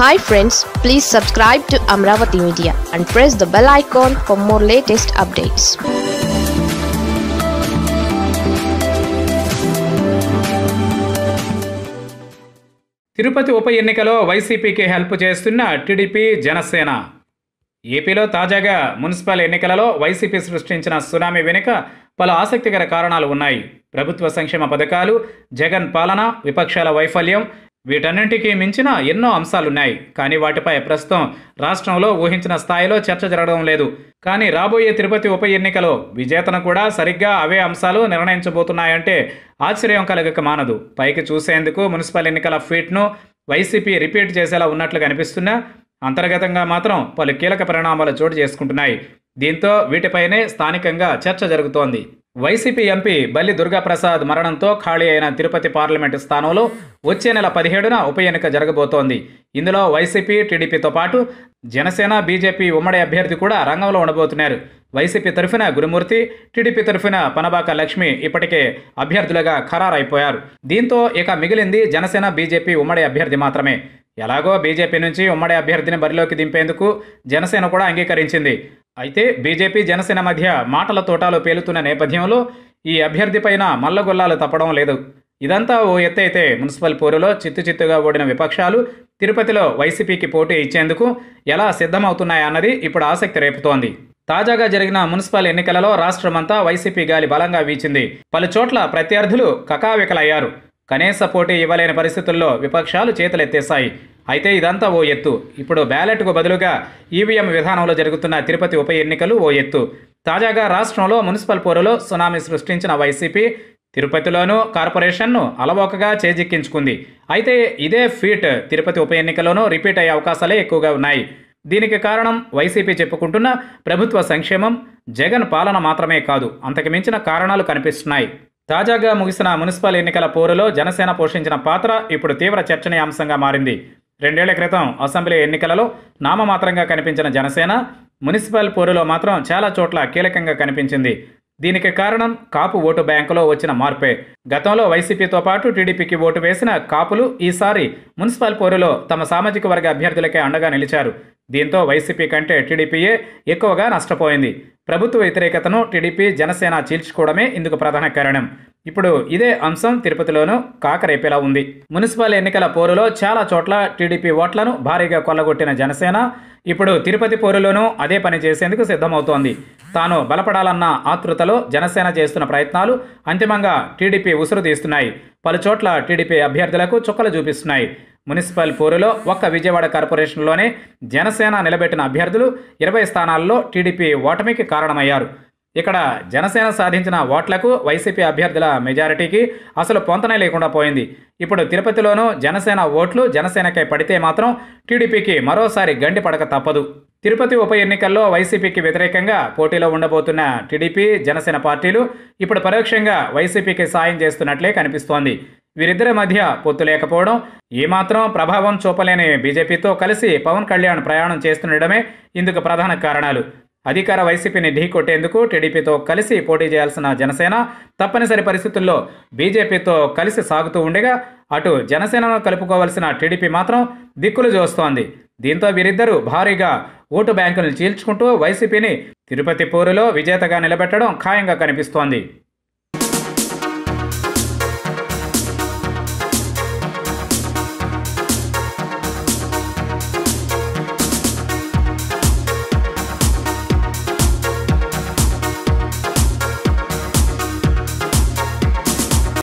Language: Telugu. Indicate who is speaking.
Speaker 1: hi friends please subscribe to Amaravati media and press the bell icon for more latest updates Tirupati ఉప ఎన్నికలో వైసీపీకి హెల్ప్ చేస్తున్న టీడీపీ జనసేన ఏపీలో తాజాగా మున్సిపల్ ఎన్నికలలో వైసీపీ సృష్టించిన సునామీ వెనుక పలు ఆసక్తికర కారణాలు ఉన్నాయి ప్రభుత్వ సంక్షేమ పథకాలు జగన్ పాలన విపక్షాల వైఫల్యం వీటన్నింటికీ మించిన ఎన్నో అంశాలున్నాయి కానీ వాటిపై ప్రస్తుతం రాష్ట్రంలో ఊహించిన స్థాయిలో చర్చ జరగడం లేదు కానీ రాబోయే తిరుపతి ఉప ఎన్నికలో విజేతను కూడా సరిగ్గా అవే అంశాలు నిర్ణయించబోతున్నాయంటే ఆశ్చర్యం కలగక మానదు పైకి చూసేందుకు మున్సిపల్ ఎన్నికల ఫీట్ను వైసీపీ రిపీట్ చేసేలా ఉన్నట్లు కనిపిస్తున్నా అంతర్గతంగా మాత్రం పలు కీలక పరిణామాలు చోటు చేసుకుంటున్నాయి దీంతో వీటిపైనే స్థానికంగా చర్చ జరుగుతోంది వైసీపీ ఎంపీ బల్లి దుర్గాప్రసాద్ మరణంతో ఖాళీ అయిన తిరుపతి పార్లమెంటు స్థానంలో వచ్చే నెల పదిహేడున ఉప ఎన్నిక జరగబోతోంది ఇందులో వైసీపీ టీడీపీతో పాటు జనసేన బీజేపీ ఉమ్మడి అభ్యర్థి కూడా రంగంలో ఉండబోతున్నారు వైసీపీ తరఫున గురుమూర్తి టీడీపీ తరఫున పనబాక లక్ష్మి ఇప్పటికే అభ్యర్థులుగా ఖరారైపోయారు దీంతో ఇక మిగిలింది జనసేన బీజేపీ ఉమ్మడి అభ్యర్థి మాత్రమే ఎలాగో బీజేపీ నుంచి ఉమ్మడి అభ్యర్థిని బరిలోకి దింపేందుకు జనసేన కూడా అంగీకరించింది అయితే బీజేపీ జనసేన మధ్య మాటల తోటాలు పేలుతున్న నేపథ్యంలో ఈ అభ్యర్థిపైన మల్లగొల్లాలు తప్పడం లేదు ఇదంతా ఓ ఎత్తైతే మున్సిపల్ పోరులో చిత్తు చిత్తుగా ఓడిన విపక్షాలు తిరుపతిలో వైసీపీకి పోటీ ఇచ్చేందుకు ఎలా సిద్ధమవుతున్నాయన్నది ఇప్పుడు ఆసక్తి రేపుతోంది తాజాగా జరిగిన మున్సిపల్ ఎన్నికలలో రాష్ట్రమంతా వైసీపీ గాలి బలంగా వీచింది పలుచోట్ల ప్రత్యర్థులు కకావికలయ్యారు కనీస పోటీ ఇవ్వలేని పరిస్థితుల్లో విపక్షాలు చేతులెత్తేశాయి అయితే ఇదంతా ఓ ఎత్తు ఇప్పుడు బ్యాలెట్కు బదులుగా ఈవీఎం విధానంలో జరుగుతున్న తిరుపతి ఉప ఎన్నికలు ఓ ఎత్తు తాజాగా రాష్ట్రంలో మున్సిపల్ పోరులో సునామీ సృష్టించిన వైసీపీ తిరుపతిలోనూ కార్పొరేషన్ను అలవోకగా చేజిక్కించుకుంది అయితే ఇదే ఫీట్ తిరుపతి ఉప ఎన్నికలోనూ రిపీట్ అయ్యే అవకాశాలే ఎక్కువగా ఉన్నాయి దీనికి కారణం వైసీపీ చెప్పుకుంటున్న ప్రభుత్వ సంక్షేమం జగన్ పాలన మాత్రమే కాదు అంతకుమించిన కారణాలు కనిపిస్తున్నాయి తాజాగా ముగిసిన మున్సిపల్ ఎన్నికల పోరులో జనసేన పోషించిన పాత్ర ఇప్పుడు తీవ్ర చర్చనీయాంశంగా మారింది రెండేళ్ల క్రితం అసెంబ్లీ ఎన్నికలలో నామమాత్రంగా కనిపించిన జనసేన మున్సిపల్ పోరులో మాత్రం చాలా చోట్ల కీలకంగా కనిపించింది దీనికి కారణం కాపు ఓటు బ్యాంకులో వచ్చిన మార్పే గతంలో వైసీపీతో పాటు టీడీపీకి ఓటు వేసిన కాపులు ఈసారి మున్సిపల్ పోరులో తమ సామాజిక వర్గ అభ్యర్థులకే అండగా నిలిచారు దీంతో వైసీపీ కంటే టీడీపీయే ఎక్కువగా నష్టపోయింది ప్రభుత్వ వ్యతిరేకతను టీడీపీ జనసేన చీల్చుకోవడమే ఇందుకు ప్రధాన కారణం ఇప్పుడు ఇదే అంశం తిరుపతిలోనూ కాకరేపేలా ఉంది మున్సిపల్ ఎన్నికల పోరులో చాలా చోట్ల టీడీపీ ఓట్లను భారీగా కొల్లగొట్టిన జనసేన ఇప్పుడు తిరుపతి పోరులోనూ అదే పని చేసేందుకు సిద్ధమవుతోంది తాను బలపడాలన్న ఆతృతలో జనసేన చేస్తున్న ప్రయత్నాలు అంతిమంగా టీడీపీ ఉసురు తీస్తున్నాయి పలుచోట్ల టీడీపీ అభ్యర్థులకు చుక్కలు చూపిస్తున్నాయి మున్సిపల్ పోరులో ఒక్క విజయవాడ కార్పొరేషన్లోనే జనసేన నిలబెట్టిన అభ్యర్థులు ఇరవై స్థానాల్లో టీడీపీ ఓటమికి కారణమయ్యారు ఇక్కడ జనసేన సాధించిన ఓట్లకు వైసీపీ అభ్యర్థుల మెజారిటీకి అసలు పొంతనే లేకుండా పోయింది ఇప్పుడు తిరుపతిలోనూ జనసేన ఓట్లు జనసేనకై పడితే మాత్రం టీడీపీకి మరోసారి గండి పడక తప్పదు తిరుపతి ఉప ఎన్నికల్లో వైసీపీకి వ్యతిరేకంగా పోటీలో ఉండబోతున్న టీడీపీ జనసేన పార్టీలు ఇప్పుడు పరోక్షంగా వైసీపీకి సాయం చేస్తున్నట్లే కనిపిస్తోంది వీరిద్దరి మధ్య పొత్తు లేకపోవడం ఏమాత్రం ప్రభావం చూపలేని బీజేపీతో కలిసి పవన్ కళ్యాణ్ ప్రయాణం చేస్తుండడమే ఇందుకు ప్రధాన కారణాలు అధికార వైసీపీని ఢీకొట్టేందుకు టీడీపీతో కలిసి పోటీ చేయాల్సిన జనసేన తప్పనిసరి పరిస్థితుల్లో బీజేపీతో కలిసి సాగుతూ ఉండగా అటు జనసేనను కలుపుకోవాల్సిన టీడీపీ మాత్రం దిక్కులు చూస్తోంది దీంతో వీరిద్దరూ భారీగా ఓటు బ్యాంకులను చీల్చుకుంటూ వైసీపీని తిరుపతి పోరులో విజేతగా నిలబెట్టడం ఖాయంగా కనిపిస్తోంది